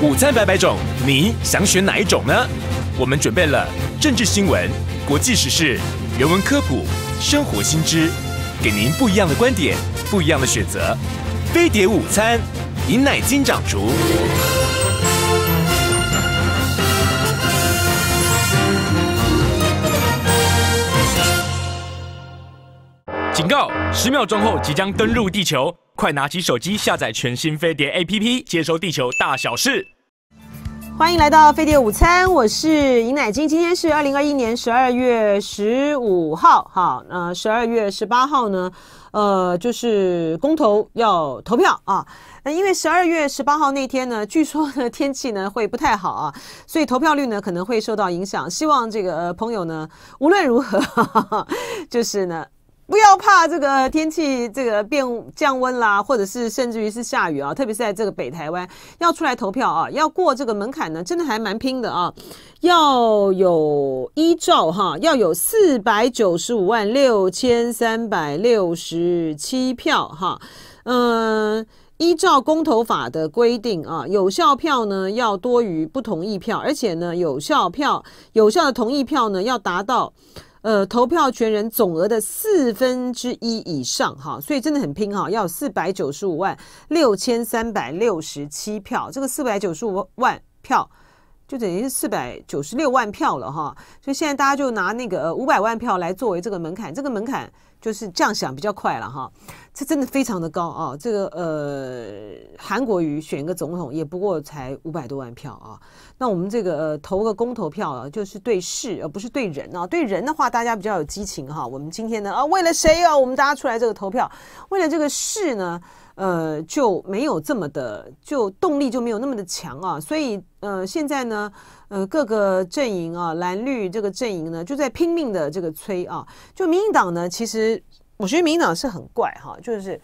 午餐百百种，你想选哪一种呢？我们准备了政治新闻、国际时事、人文科普、生活新知，给您不一样的观点，不一样的选择。飞碟午餐，饮奶金掌厨。警告！十秒钟后即将登陆地球。快拿起手机下载全新飞碟 A P P，接收地球大小事。欢迎来到飞碟午餐，我是尹乃菁。今天是二零二一年十二月十五号，好，那十二月十八号呢？呃，就是公投要投票啊。那因为十二月十八号那天呢，据说呢天气呢会不太好啊，所以投票率呢可能会受到影响。希望这个呃、朋友呢，无论如何，就是呢。不要怕这个天气，这个变降温啦，或者是甚至于是下雨啊，特别是在这个北台湾，要出来投票啊，要过这个门槛呢，真的还蛮拼的啊。要有依照哈，要有四百九十五万六千三百六十七票哈，嗯，依照公投法的规定啊，有效票呢要多于不同意票，而且呢有效票有效的同意票呢要达到。呃，投票权人总额的四分之一以上，哈，所以真的很拼哈，要四百九十五万六千三百六十七票，这个四百九十五万票就等于是四百九十六万票了哈，所以现在大家就拿那个五百万票来作为这个门槛，这个门槛。就是这样想比较快了哈，这真的非常的高啊！这个呃，韩国瑜选一个总统也不过才五百多万票啊。那我们这个呃投个公投票啊，就是对事而不是对人啊。对人的话，大家比较有激情哈。我们今天呢啊，为了谁啊？我们大家出来这个投票，为了这个事呢，呃，就没有这么的，就动力就没有那么的强啊。所以呃，现在呢。呃，各个阵营啊，蓝绿这个阵营呢，就在拼命的这个催啊。就民进党呢，其实我觉得民进党是很怪哈，就是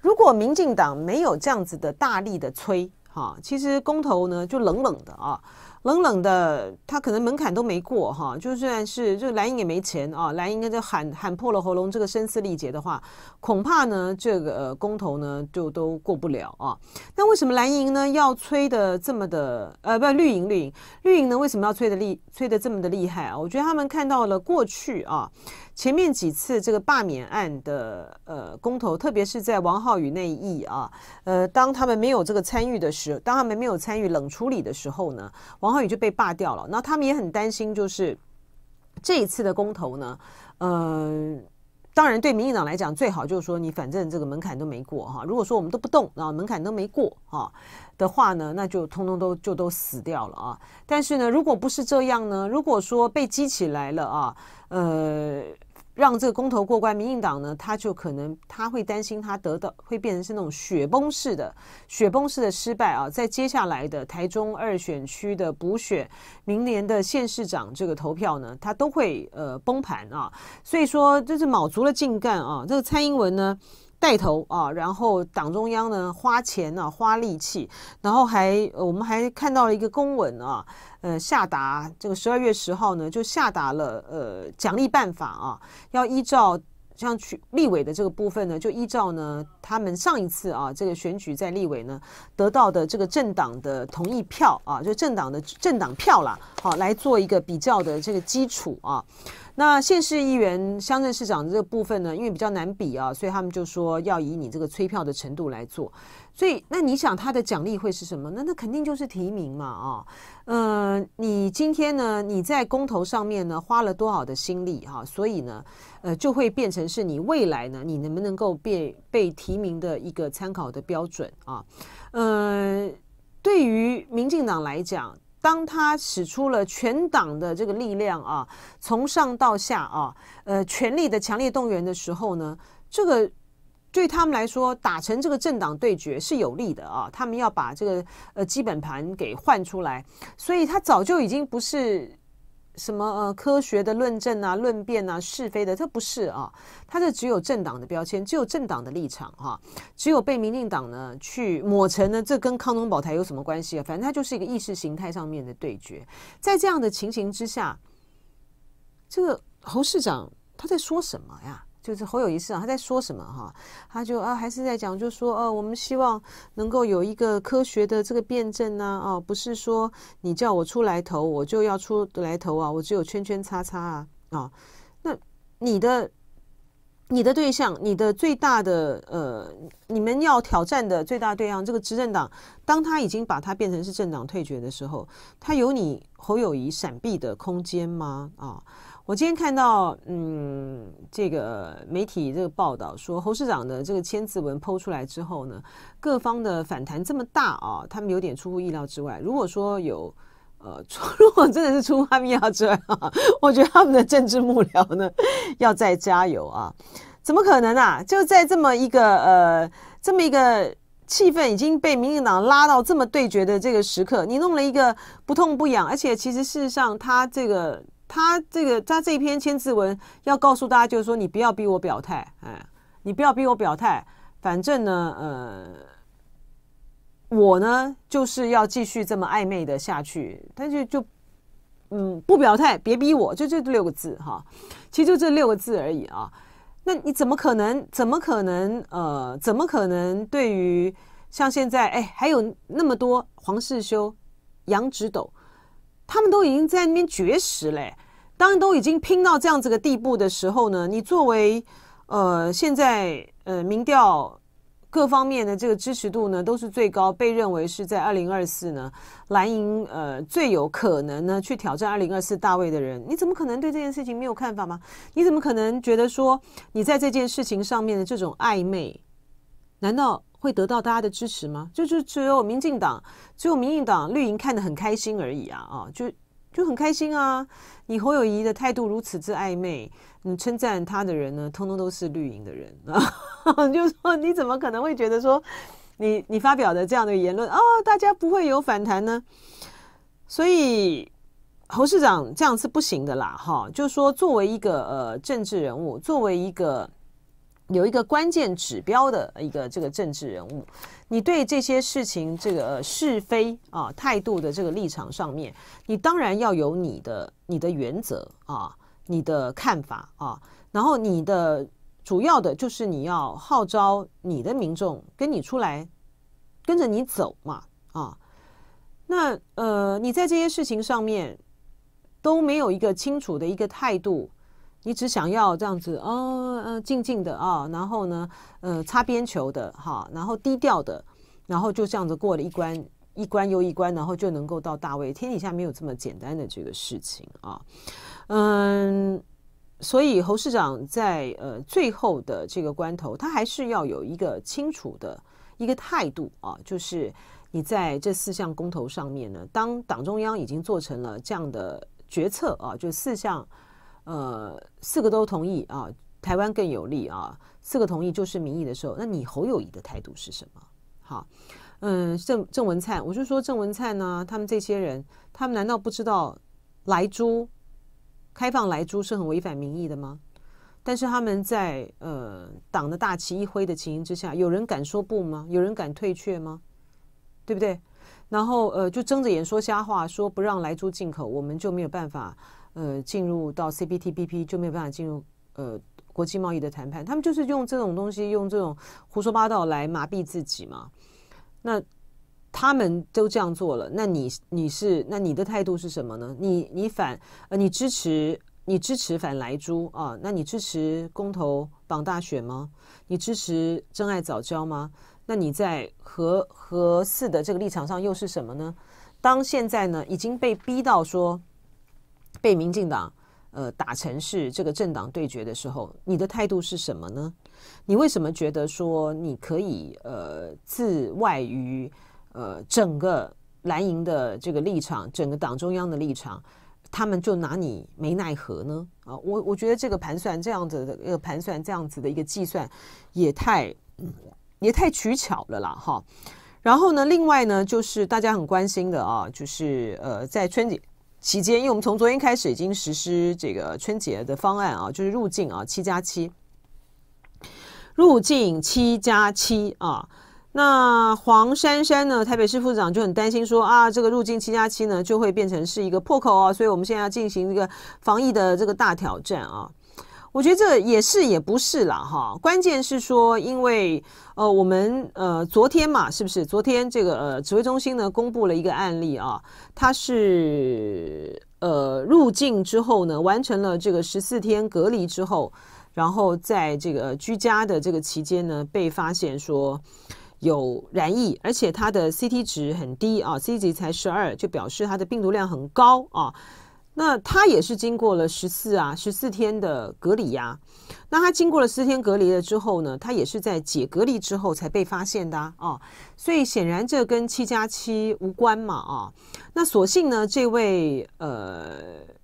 如果民进党没有这样子的大力的催。啊，其实公投呢就冷冷的啊，冷冷的，他可能门槛都没过哈，就算是就蓝营也没钱啊，蓝营就喊喊破了喉咙，这个声嘶力竭的话，恐怕呢这个公投呢就都过不了啊。那为什么蓝营呢要催的这么的？呃，不，绿营绿营绿营呢为什么要催的厉，催的这么的厉害啊？我觉得他们看到了过去啊。前面几次这个罢免案的呃公投，特别是在王浩宇那一役啊，呃，当他们没有这个参与的时候，当他们没有参与冷处理的时候呢，王浩宇就被罢掉了。那他们也很担心，就是这一次的公投呢，嗯，当然对民进党来讲，最好就是说你反正这个门槛都没过哈。如果说我们都不动，然后门槛都没过啊的话呢，那就通通都就都死掉了啊。但是呢，如果不是这样呢，如果说被激起来了啊，呃。让这个公投过关，民进党呢，他就可能他会担心，他得到会变成是那种雪崩式的雪崩式的失败啊，在接下来的台中二选区的补选，明年的县市长这个投票呢，他都会呃崩盘啊，所以说就是卯足了劲干啊，这个蔡英文呢。带头啊，然后党中央呢花钱呢花力气，然后还我们还看到了一个公文啊，呃下达这个十二月十号呢就下达了呃奖励办法啊，要依照。像去立委的这个部分呢，就依照呢他们上一次啊这个选举在立委呢得到的这个政党的同意票啊，就政党的政党票啦，好来做一个比较的这个基础啊。那县市议员、乡镇市长这个部分呢，因为比较难比啊，所以他们就说要以你这个催票的程度来做。所以，那你想他的奖励会是什么？那那肯定就是提名嘛，啊，呃，你今天呢，你在公投上面呢花了多少的心力啊？所以呢，呃，就会变成是你未来呢，你能不能够被被提名的一个参考的标准啊？呃，对于民进党来讲，当他使出了全党的这个力量啊，从上到下啊，呃，全力的强烈动员的时候呢，这个。对他们来说，打成这个政党对决是有利的啊！他们要把这个呃基本盘给换出来，所以他早就已经不是什么呃科学的论证啊、论辩啊、是非的，他不是啊，他这只有政党的标签，只有政党的立场哈，只有被民进党呢去抹成呢，这跟康东宝台有什么关系啊？反正他就是一个意识形态上面的对决，在这样的情形之下，这个侯市长他在说什么呀？就是侯友谊是啊，他在说什么哈？他就啊，还是在讲，就说呃，我们希望能够有一个科学的这个辩证呢，啊，不是说你叫我出来投，我就要出来投啊，我只有圈圈叉叉啊，啊，那你的你的对象，你的最大的呃，你们要挑战的最大对象，这个执政党，当他已经把它变成是政党退却的时候，他有你侯友谊闪避的空间吗？啊？我今天看到，嗯，这个媒体这个报道说，侯市长的这个千字文抛出来之后呢，各方的反弹这么大啊，他们有点出乎意料之外。如果说有，呃，如果真的是出乎意料之外，我觉得他们的政治幕僚呢要再加油啊！怎么可能啊？就在这么一个呃，这么一个气氛已经被民进党拉到这么对决的这个时刻，你弄了一个不痛不痒，而且其实事实上他这个。他这个他这一篇签字文要告诉大家，就是说你不要逼我表态，哎，你不要逼我表态，反正呢，呃，我呢就是要继续这么暧昧的下去，但是就，嗯，不表态，别逼我，就这六个字哈，其实就这六个字而已啊。那你怎么可能？怎么可能？呃，怎么可能？对于像现在，哎，还有那么多黄世修、杨直斗。他们都已经在那边绝食嘞，当都已经拼到这样子的地步的时候呢，你作为呃现在呃民调各方面的这个支持度呢都是最高，被认为是在二零二四呢蓝营呃最有可能呢去挑战二零二四大位的人，你怎么可能对这件事情没有看法吗？你怎么可能觉得说你在这件事情上面的这种暧昧，难道？会得到大家的支持吗？就就只有民进党，只有民进党绿营看得很开心而已啊啊，就就很开心啊！你侯友谊的态度如此之暧昧，你称赞他的人呢，通通都是绿营的人啊，就是说你怎么可能会觉得说，你你发表的这样的言论啊，大家不会有反弹呢？所以侯市长这样是不行的啦，哈，就是说作为一个呃政治人物，作为一个。有一个关键指标的一个这个政治人物，你对这些事情这个是非啊态度的这个立场上面，你当然要有你的你的原则啊，你的看法啊，然后你的主要的就是你要号召你的民众跟你出来，跟着你走嘛啊，那呃你在这些事情上面都没有一个清楚的一个态度。你只想要这样子，哦，嗯，静静的啊，然后呢，呃，擦边球的，哈，然后低调的，然后就这样子过了一关，一关又一关，然后就能够到大位。天底下没有这么简单的这个事情啊，嗯，所以侯市长在呃最后的这个关头，他还是要有一个清楚的一个态度啊，就是你在这四项公投上面呢，当党中央已经做成了这样的决策啊，就四项。呃，四个都同意啊，台湾更有利啊。四个同意就是民意的时候，那你侯友谊的态度是什么？好，嗯，郑郑文灿，我就说郑文灿呢，他们这些人，他们难道不知道莱猪开放莱猪是很违反民意的吗？但是他们在呃党的大旗一挥的情形之下，有人敢说不吗？有人敢退却吗？对不对？然后呃，就睁着眼说瞎话，说不让莱猪进口，我们就没有办法。呃，进入到 CPTPP 就没有办法进入呃国际贸易的谈判，他们就是用这种东西，用这种胡说八道来麻痹自己嘛。那他们都这样做了，那你你是那你的态度是什么呢？你你反呃你支持你支持反莱猪啊？那你支持公投绑大选吗？你支持真爱早教吗？那你在和和四的这个立场上又是什么呢？当现在呢已经被逼到说。被民进党呃打成是这个政党对决的时候，你的态度是什么呢？你为什么觉得说你可以呃自外于呃整个蓝营的这个立场，整个党中央的立场，他们就拿你没奈何呢？啊，我我觉得这个盘算这样子的呃盘算这样子的一个计算也太也太取巧了啦哈。然后呢，另外呢，就是大家很关心的啊，就是呃在春节期间，因为我们从昨天开始已经实施这个春节的方案啊，就是入境啊七加七，入境七加七啊。那黄珊珊呢，台北市副市长就很担心说啊，这个入境七加七呢就会变成是一个破口啊，所以我们现在要进行一个防疫的这个大挑战啊。我觉得这也是也不是啦，哈，关键是说，因为呃，我们呃，昨天嘛，是不是昨天这个呃，指挥中心呢，公布了一个案例啊，他是呃入境之后呢，完成了这个十四天隔离之后，然后在这个居家的这个期间呢，被发现说有染疫，而且它的 CT 值很低啊，CT 才十二，就表示它的病毒量很高啊。那他也是经过了十四啊十四天的隔离呀，那他经过了四天隔离了之后呢，他也是在解隔离之后才被发现的啊，所以显然这跟七加七无关嘛啊，那所幸呢，这位呃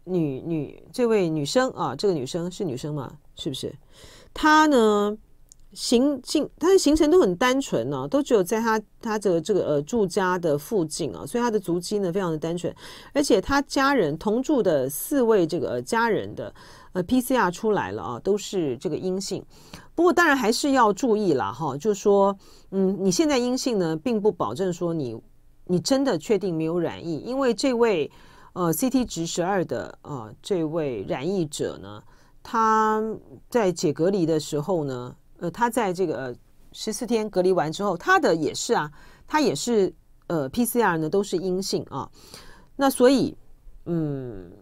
女女这位女生啊，这个女生是女生嘛，是不是？她呢？行进他的行程都很单纯呢，都只有在他他这个这个呃住家的附近啊，所以他的足迹呢非常的单纯，而且他家人同住的四位这个家人的呃 PCR 出来了啊，都是这个阴性。不过当然还是要注意了哈，就说嗯，你现在阴性呢，并不保证说你你真的确定没有染疫，因为这位呃 CT 值十二的啊这位染疫者呢，他在解隔离的时候呢。呃，他在这个十四天隔离完之后，他的也是啊，他也是呃 PCR 呢都是阴性啊。那所以，嗯，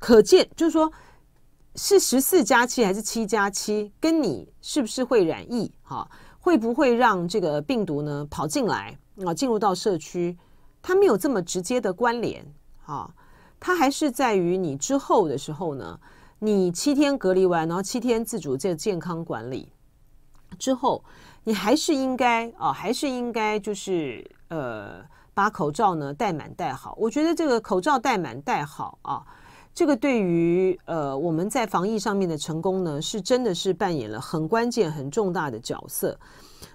可见就是说，是十四加七还是七加七，跟你是不是会染疫哈，会不会让这个病毒呢跑进来啊，进入到社区，它没有这么直接的关联啊。它还是在于你之后的时候呢，你七天隔离完，然后七天自主这健康管理。之后，你还是应该啊，还是应该就是呃，把口罩呢戴满戴好。我觉得这个口罩戴满戴好啊，这个对于呃我们在防疫上面的成功呢，是真的是扮演了很关键、很重大的角色。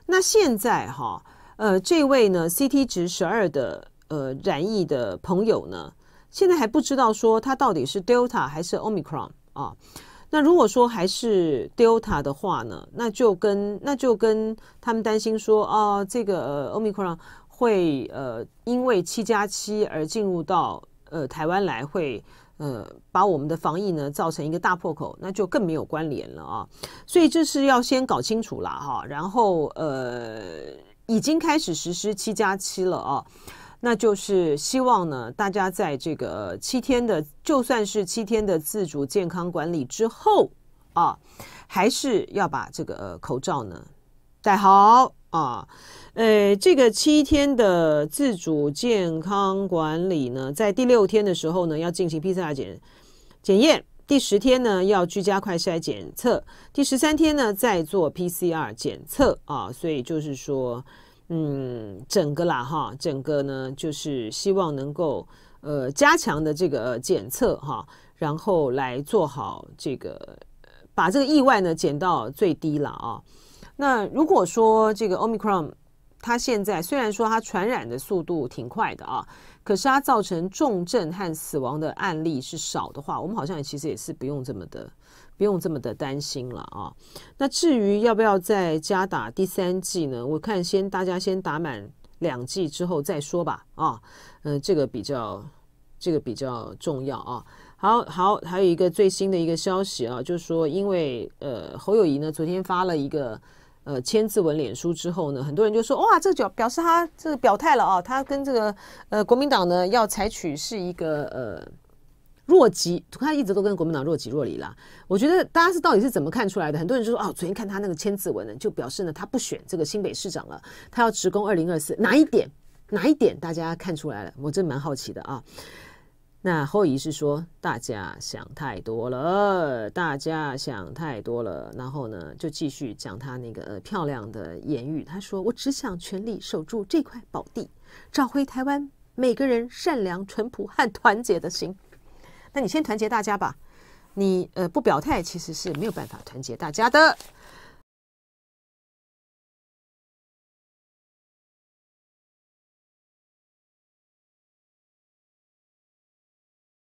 那现在哈，呃，这位呢 CT 值十二的呃染疫的朋友呢，现在还不知道说他到底是 Delta 还是 Omicron 啊。那如果说还是 delta 的话呢，那就跟那就跟他们担心说啊，这个呃 omicron 会呃因为七加七而进入到呃台湾来，会呃把我们的防疫呢造成一个大破口，那就更没有关联了啊。所以这是要先搞清楚了哈，然后呃已经开始实施七加七了啊。那就是希望呢，大家在这个七天的，就算是七天的自主健康管理之后啊，还是要把这个口罩呢戴好啊。呃，这个七天的自主健康管理呢，在第六天的时候呢，要进行 PCR 检检验；第十天呢，要居家快筛检测；第十三天呢，再做 PCR 检测啊。所以就是说。嗯，整个啦哈，整个呢，就是希望能够呃加强的这个检测哈，然后来做好这个，把这个意外呢减到最低了啊。那如果说这个 omicron 它现在虽然说它传染的速度挺快的啊，可是它造成重症和死亡的案例是少的话，我们好像也其实也是不用这么的。不用这么的担心了啊。那至于要不要再加打第三季呢？我看先大家先打满两季之后再说吧。啊，嗯，这个比较这个比较重要啊。好好，还有一个最新的一个消息啊，就是说因为呃侯友谊呢昨天发了一个呃千字文脸书之后呢，很多人就说哇这就表示他这个表态了啊，他跟这个呃国民党呢要采取是一个呃。若即，他一直都跟国民党若即若离啦。我觉得大家是到底是怎么看出来的？很多人就说：“哦，昨天看他那个千字文呢，就表示呢，他不选这个新北市长了，他要职工二零二四哪一点？哪一点大家看出来了？我真蛮好奇的啊。”那后遗是说：“大家想太多了，大家想太多了。”然后呢，就继续讲他那个漂亮的言语。他说：“我只想全力守住这块宝地，找回台湾每个人善良、淳朴和团结的心。”那你先团结大家吧，你呃不表态，其实是没有办法团结大家的。